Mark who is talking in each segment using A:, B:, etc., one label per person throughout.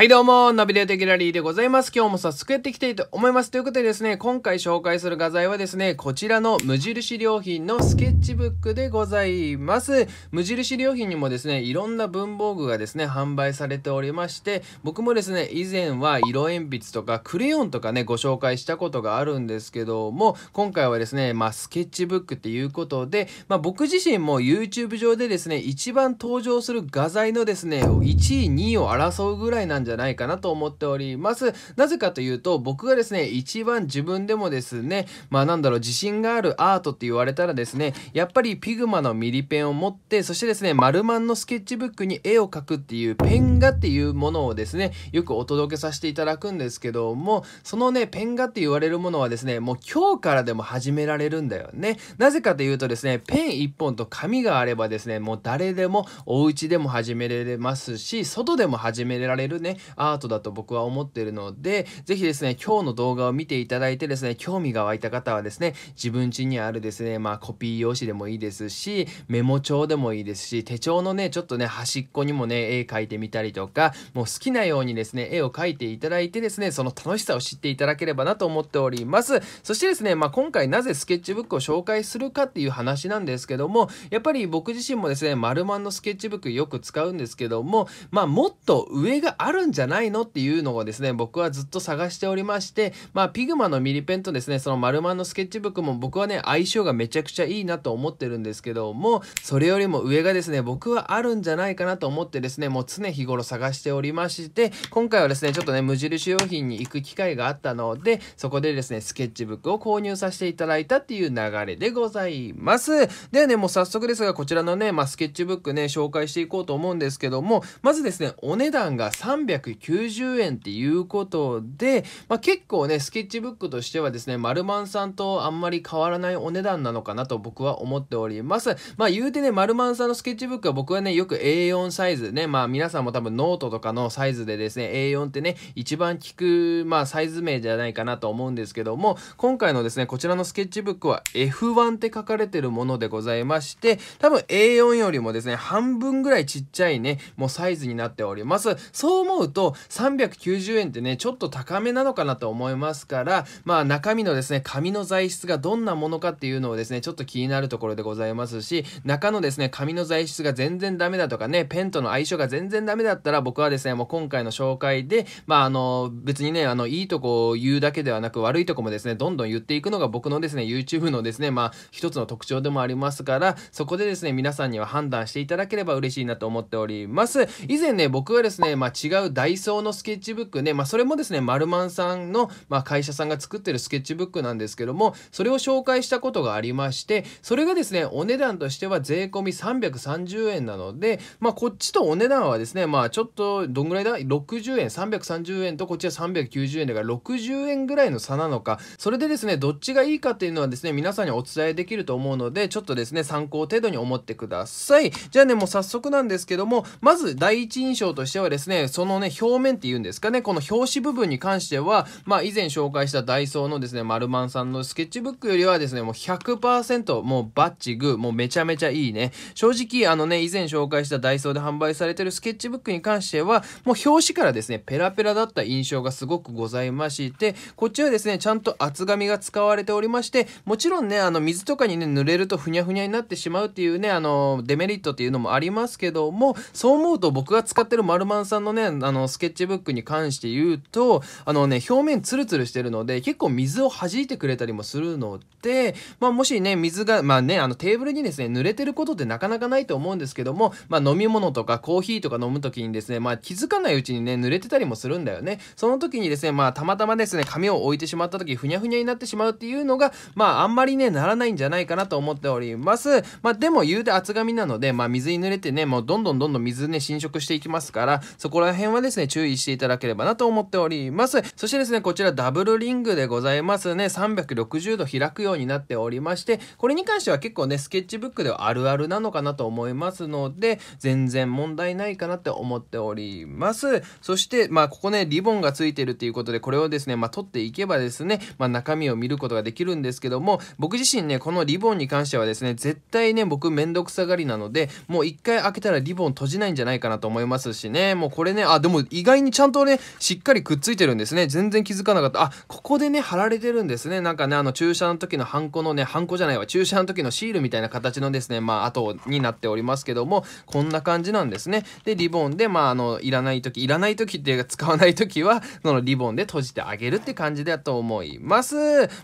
A: はいどうも、ナビデートギラリーでございます。今日も早速やっていきたいと思います。ということでですね、今回紹介する画材はですね、こちらの無印良品のスケッチブックでございます。無印良品にもですね、いろんな文房具がですね、販売されておりまして、僕もですね、以前は色鉛筆とかクレヨンとかね、ご紹介したことがあるんですけども、今回はですね、まあ、スケッチブックっていうことで、まあ、僕自身も YouTube 上でですね、一番登場する画材のですね、1位、2位を争うぐらいなんじゃじゃないかなと思っております。なぜかというと、僕がですね、一番自分でもですね、まあなんだろう、自信があるアートって言われたらですね、やっぱりピグマのミリペンを持って、そしてですね、丸マンのスケッチブックに絵を描くっていうペン画っていうものをですね、よくお届けさせていただくんですけども、そのね、ペン画って言われるものはですね、もう今日からでも始められるんだよね。なぜかというとですね、ペン1本と紙があればですね、もう誰でもお家でも始められますし、外でも始められるね、アートだと僕は思ってるので、ぜひですね、今日の動画を見ていただいてですね、興味が湧いた方はですね、自分家にあるですね、まあコピー用紙でもいいですし、メモ帳でもいいですし、手帳のね、ちょっとね、端っこにもね、絵描いてみたりとか、もう好きなようにですね、絵を描いていただいてですね、その楽しさを知っていただければなと思っております。そしてですね、まあ今回なぜスケッチブックを紹介するかっていう話なんですけども、やっぱり僕自身もですね、丸マンのスケッチブックよく使うんですけども、まあもっと上があるるんじゃないのっていうのをですね、僕はずっと探しておりまして、まあ、ピグマのミリペンとですね、その丸マンのスケッチブックも僕はね、相性がめちゃくちゃいいなと思ってるんですけども、それよりも上がですね、僕はあるんじゃないかなと思ってですね、もう常日頃探しておりまして、今回はですね、ちょっとね、無印良品に行く機会があったので、そこでですね、スケッチブックを購入させていただいたっていう流れでございます。ではね、もう早速ですが、こちらのね、まあ、スケッチブックね、紹介していこうと思うんですけども、まずですね、お値段が300 390円っていうことで、まあ、結構ね、スケッチブックとしてはですね、丸マさんとあんまり変わらないお値段なのかなと僕は思っております。まあ、言うてね、丸マさんのスケッチブックは僕はね、よく A4 サイズね、まあ、皆さんも多分ノートとかのサイズでですね、A4 ってね、一番効く、まあ、サイズ名じゃないかなと思うんですけども、今回のですね、こちらのスケッチブックは F1 って書かれてるものでございまして、多分 A4 よりもですね、半分ぐらいちっちゃいね、もうサイズになっております。そう思ううと390円ってね、ちょっと高めなのかなと思いますから、まあ中身のですね、紙の材質がどんなものかっていうのをですね、ちょっと気になるところでございますし、中のですね、紙の材質が全然ダメだとかね、ペンとの相性が全然ダメだったら、僕はですね、もう今回の紹介で、まああの、別にね、あの、いいとこを言うだけではなく、悪いとこもですね、どんどん言っていくのが僕のですね、YouTube のですね、まあ一つの特徴でもありますから、そこでですね、皆さんには判断していただければ嬉しいなと思っております。以前ね、僕はですね、まあ違うダイソーのスケッチブックね、まあ、それもですね、マルマンさんの、まあ、会社さんが作ってるスケッチブックなんですけども、それを紹介したことがありまして、それがですね、お値段としては税込み330円なので、まあ、こっちとお値段はですね、まあ、ちょっと、どんぐらいだ ?60 円、330円とこっちは390円だから60円ぐらいの差なのか、それでですね、どっちがいいかっていうのはですね、皆さんにお伝えできると思うので、ちょっとですね、参考程度に思ってください。じゃあね、もう早速なんですけども、まず第一印象としてはですね、そのね、表面って言うんですかね、この表紙部分に関しては、まあ以前紹介したダイソーのですね、丸マンさんのスケッチブックよりはですね、もう100%もうバッチグ、ーもうめちゃめちゃいいね。正直あのね、以前紹介したダイソーで販売されてるスケッチブックに関しては、もう表紙からですね、ペラペラだった印象がすごくございまして、こっちはですね、ちゃんと厚紙が使われておりまして、もちろんね、あの水とかにね、濡れるとふにゃふにゃになってしまうっていうね、あの、デメリットっていうのもありますけども、そう思うと僕が使ってる丸マンさんのね、あの、スケッチブックに関して言うと、あのね、表面ツルツルしてるので、結構水を弾いてくれたりもするので、まあ、もしね、水が、まあね、あの、テーブルにですね、濡れてることってなかなかないと思うんですけども、まあ、飲み物とかコーヒーとか飲む時にですね、まあ、気づかないうちにね、濡れてたりもするんだよね。その時にですね、まあ、たまたまですね、髪を置いてしまった時、ふにゃふにゃになってしまうっていうのが、まあ、あんまりね、ならないんじゃないかなと思っております。まあ、でも、言うて厚紙なので、まあ、水に濡れてね、もうどんどんどんどん水ね、浸食していきますから、そこら辺ははですね、注意していただければなと思っております。そしてですね、こちらダブルリングでございますね。360度開くようになっておりまして、これに関しては結構ね、スケッチブックではあるあるなのかなと思いますので、全然問題ないかなって思っております。そして、まあ、ここね、リボンがついてるっていうことで、これをですね、まあ、取っていけばですね、まあ、中身を見ることができるんですけども、僕自身ね、このリボンに関してはですね、絶対ね、僕めんどくさがりなので、もう一回開けたらリボン閉じないんじゃないかなと思いますしね、もうこれね、あ、でも意外にちゃんとねしっかりくっついてるんですね全然気づかなかったあここでね貼られてるんですねなんかねあの注射の時のハンコのねハンコじゃないわ注射の時のシールみたいな形のですねまあ後になっておりますけどもこんな感じなんですねでリボンでまああのいらない時いらない時っていうか使わない時はそのリボンで閉じてあげるって感じだと思います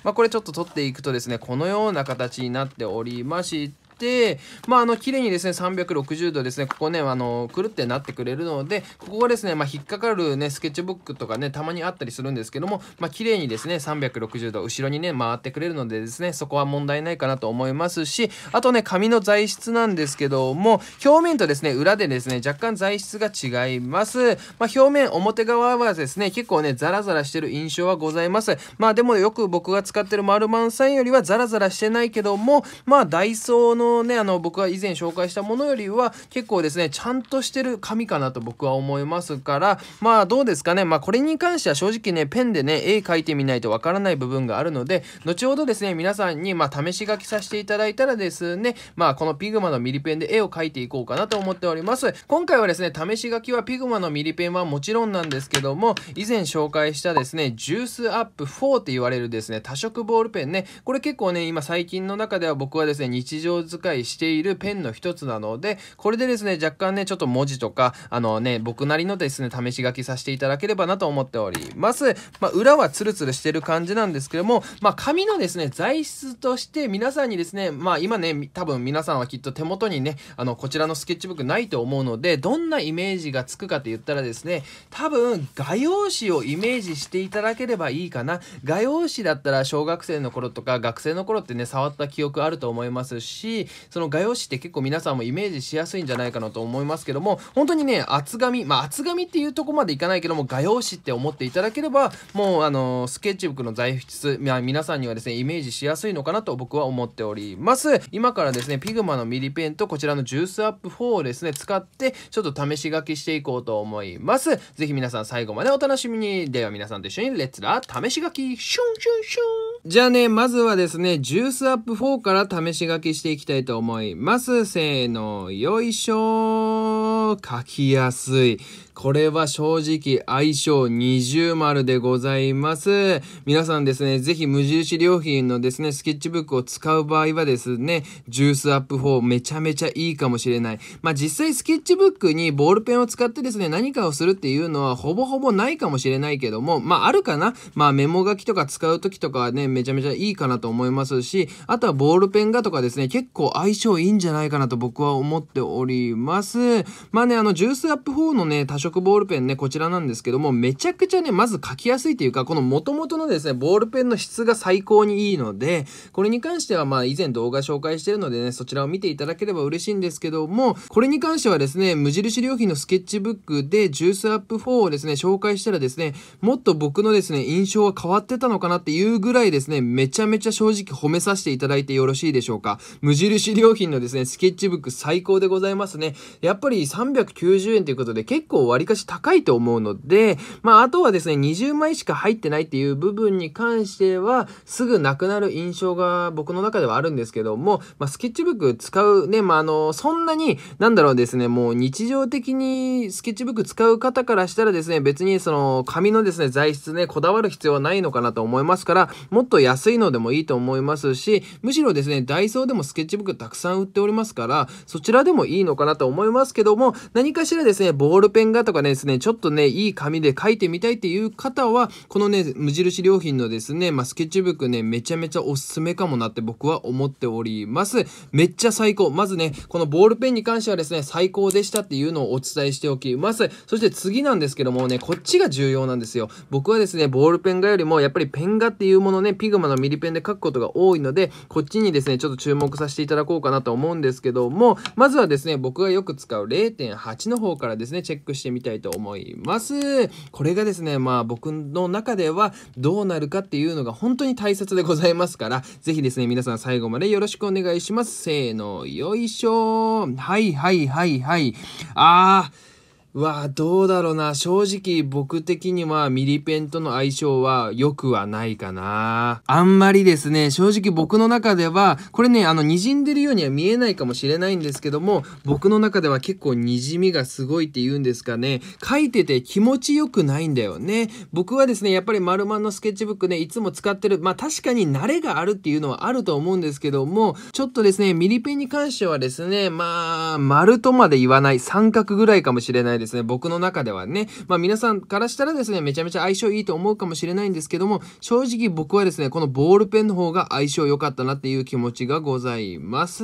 A: まあこれちょっと取っていくとですねこのような形になっておりまして、まあ、あの、綺麗にですね、360度ですね、ここね、あの、くるってなってくれるので、ここがですね、まあ、引っかかるね、スケッチブックとかね、たまにあったりするんですけども、まあ、綺麗にですね、360度後ろにね、回ってくれるのでですね、そこは問題ないかなと思いますし、あとね、紙の材質なんですけども、表面とですね、裏でですね、若干材質が違います。まあ、表面、表側はですね、結構ね、ザラザラしてる印象はございます。まあ、でもよく僕が使ってる丸マンさんよりはザラザラしてないけども、まあ、ダイソーののね、あの、僕が以前紹介したものよりは、結構ですね、ちゃんとしてる紙かなと僕は思いますから、まあ、どうですかね。まあ、これに関しては正直ね、ペンでね、絵描いてみないとわからない部分があるので、後ほどですね、皆さんに、まあ、試し書きさせていただいたらですね、まあ、このピグマのミリペンで絵を描いていこうかなと思っております。今回はですね、試し書きはピグマのミリペンはもちろんなんですけども、以前紹介したですね、ジュースアップ4って言われるですね、多色ボールペンね、これ結構ね、今最近の中では僕はですね、日常使使いしているペンの一つなので、これでですね、若干ね、ちょっと文字とか、あのね、僕なりのですね、試し書きさせていただければなと思っております。まあ、裏はツルツルしてる感じなんですけども、まあ、紙のですね、材質として皆さんにですね、まあ、今ね、多分皆さんはきっと手元にね、あの、こちらのスケッチブックないと思うので、どんなイメージがつくかって言ったらですね、多分、画用紙をイメージしていただければいいかな。画用紙だったら小学生の頃とか学生の頃ってね、触った記憶あると思いますし、その画用紙って結構皆さんもイメージしやすいんじゃないかなと思いますけども本当にね厚紙まあ厚紙っていうとこまでいかないけども画用紙って思っていただければもうあのスケッチブックの材質、まあ、皆さんにはですねイメージしやすいのかなと僕は思っております今からですねピグマのミリペンとこちらのジュースアップ4をですね使ってちょっと試し書きしていこうと思いますぜひ皆さん最後までお楽しみにでは皆さんと一緒にレッツラ試し書きシュンシュンシュンじゃあねまずはですねジュースアップ4から試し書きしていきたいたいと思います。せーの、よいしょ書きやすい。これは正直相性二重丸でございます。皆さんですね、ぜひ無印良品のですね、スケッチブックを使う場合はですね、ジュースアップ4めちゃめちゃいいかもしれない。まあ、実際スケッチブックにボールペンを使ってですね、何かをするっていうのはほぼほぼないかもしれないけども、まあ、あるかなまあ、メモ書きとか使う時とかはね、めちゃめちゃいいかなと思いますし、あとはボールペンがとかですね、結構相性いいんじゃないかなと僕は思っております。まあね、あの、ジュースアップ4のね、多少色ボールペンね、こちらなんですけども、めちゃくちゃね、まず書きやすいというか、この元々のですね、ボールペンの質が最高にいいので、これに関してはまあ以前動画紹介してるのでね、そちらを見ていただければ嬉しいんですけども、これに関してはですね、無印良品のスケッチブックでジュースアップ4をですね、紹介したらですね、もっと僕のですね、印象は変わってたのかなっていうぐらいですね、めちゃめちゃ正直褒めさせていただいてよろしいでしょうか。無印良品のですね、スケッチブック最高でございますね。やっぱり390円ということで結構割わりかし高いと思うので、まあ、あとはですね、20枚しか入ってないっていう部分に関しては、すぐなくなる印象が僕の中ではあるんですけども、まあ、スケッチブック使うね、まあ、あの、そんなに、なんだろうですね、もう日常的にスケッチブック使う方からしたらですね、別にその、紙のですね、材質ね、こだわる必要はないのかなと思いますから、もっと安いのでもいいと思いますし、むしろですね、ダイソーでもスケッチブックたくさん売っておりますから、そちらでもいいのかなと思いますけども、何かしらですね、ボールペン型とかですね、ちょっとね、いい紙で書いてみたいっていう方は、このね、無印良品のですね、まあ、スケッチブックね、めちゃめちゃおすすめかもなって僕は思っております。めっちゃ最高。まずね、このボールペンに関してはですね、最高でしたっていうのをお伝えしておきます。そして次なんですけどもね、こっちが重要なんですよ。僕はですね、ボールペン画よりも、やっぱりペン画っていうものね、ピグマのミリペンで書くことが多いので、こっちにですね、ちょっと注目させていただこうかなと思うんですけども、まずはですね、僕がよく使う0.8の方からですね、チェックしてみみたいと思います。これがですね、まあ僕の中ではどうなるかっていうのが本当に大切でございますから、ぜひですね、皆さん最後までよろしくお願いします。せーの、よいしょはいはいはいはい。あー。うわどうだろうな。正直僕的にはミリペンとの相性は良くはないかな。あんまりですね、正直僕の中では、これね、あの、滲んでるようには見えないかもしれないんですけども、僕の中では結構滲みがすごいって言うんですかね。書いてて気持ち良くないんだよね。僕はですね、やっぱり丸マンのスケッチブックね、いつも使ってる、まあ確かに慣れがあるっていうのはあると思うんですけども、ちょっとですね、ミリペンに関してはですね、まあ、丸とまで言わない、三角ぐらいかもしれないです。ですね、僕の中ではね、まあ皆さんからしたらですね、めちゃめちゃ相性いいと思うかもしれないんですけども、正直僕はですね、このボールペンの方が相性良かったなっていう気持ちがございます。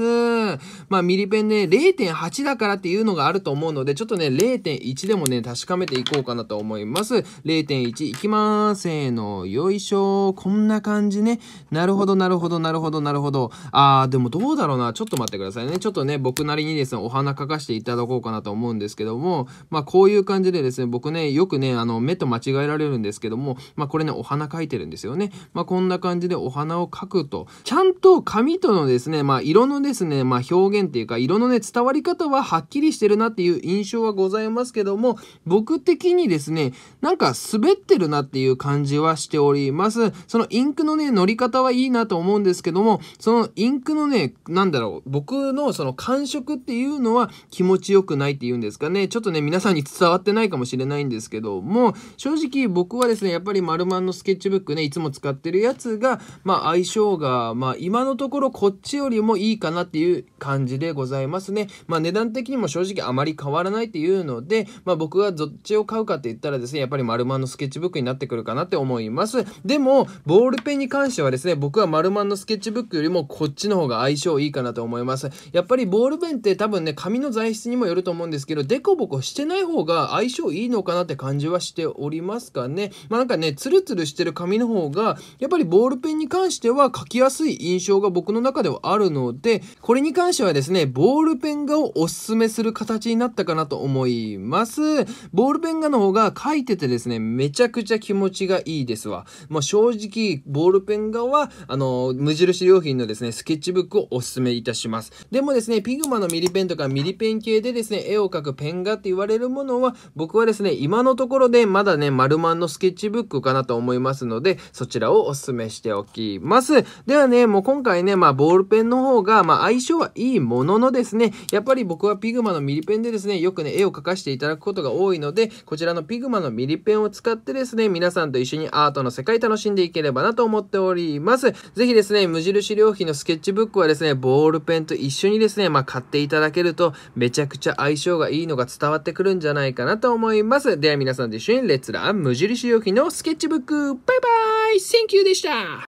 A: まあミリペンね、0.8だからっていうのがあると思うので、ちょっとね、0.1でもね、確かめていこうかなと思います。0.1いきまーす。せーの、よいしょ。こんな感じね。なるほど、なるほど、なるほど、なるほど。あー、でもどうだろうな。ちょっと待ってくださいね。ちょっとね、僕なりにですね、お花書かせていただこうかなと思うんですけども、まあ、こういう感じでですね、僕ね、よくね、あの、目と間違えられるんですけども、まあ、これね、お花描いてるんですよね。まあ、こんな感じでお花を描くと、ちゃんと紙とのですね、まあ、色のですね、まあ、表現っていうか、色のね、伝わり方ははっきりしてるなっていう印象はございますけども、僕的にですね、なんか滑ってるなっていう感じはしております。そのインクのね、乗り方はいいなと思うんですけども、そのインクのね、なんだろう、僕のその感触っていうのは気持ちよくないっていうんですかね。ちょっとね、皆さんに伝わってないかもしれないんですけども、正直僕はですね、やっぱり丸マンのスケッチブックね、いつも使ってるやつが、まあ相性が、まあ今のところこっちよりもいいかなっていう感じでございますね。まあ値段的にも正直あまり変わらないっていうので、まあ僕がどっちを買うかって言ったらですね、やっぱり丸マンのスケッチブックになってくるかなって思います。でも、ボールペンに関してはですね、僕は丸マンのスケッチブックよりもこっちの方が相性いいかなと思います。やっぱりボールペンって多分ね、紙の材質にもよると思うんですけど、デコボコしてしてない方が相性いいのかなって感じはしておりますかね。まあ、なんかね、ツルツルしてる紙の方が、やっぱりボールペンに関しては書きやすい印象が僕の中ではあるので、これに関してはですね、ボールペン画をおすすめする形になったかなと思います。ボールペン画の方が書いててですね、めちゃくちゃ気持ちがいいですわ。もう正直、ボールペン画は、あの、無印良品のですね、スケッチブックをおすすめいたします。でもですね、ピグマのミリペンとかミリペン系でですね、絵を描くペン画って言われれるものは、僕はですね、今のところでまだね、丸マンのスケッチブックかなと思いますので、そちらをお勧めしておきます。ではね、もう今回ね、まあ、ボールペンの方が、まあ、相性はいいもののですね、やっぱり僕はピグマのミリペンでですね、よくね、絵を描かせていただくことが多いので、こちらのピグマのミリペンを使ってですね、皆さんと一緒にアートの世界楽しんでいければなと思っております。ぜひですね、無印良品のスケッチブックはですね、ボールペンと一緒にですね、まあ、買っていただけると、めちゃくちゃ相性がいいのが伝わってくるくるんじゃないかなと思います。では皆さんと一緒にレッツラン無印良品のスケッチブックバイバイ !Thank you でした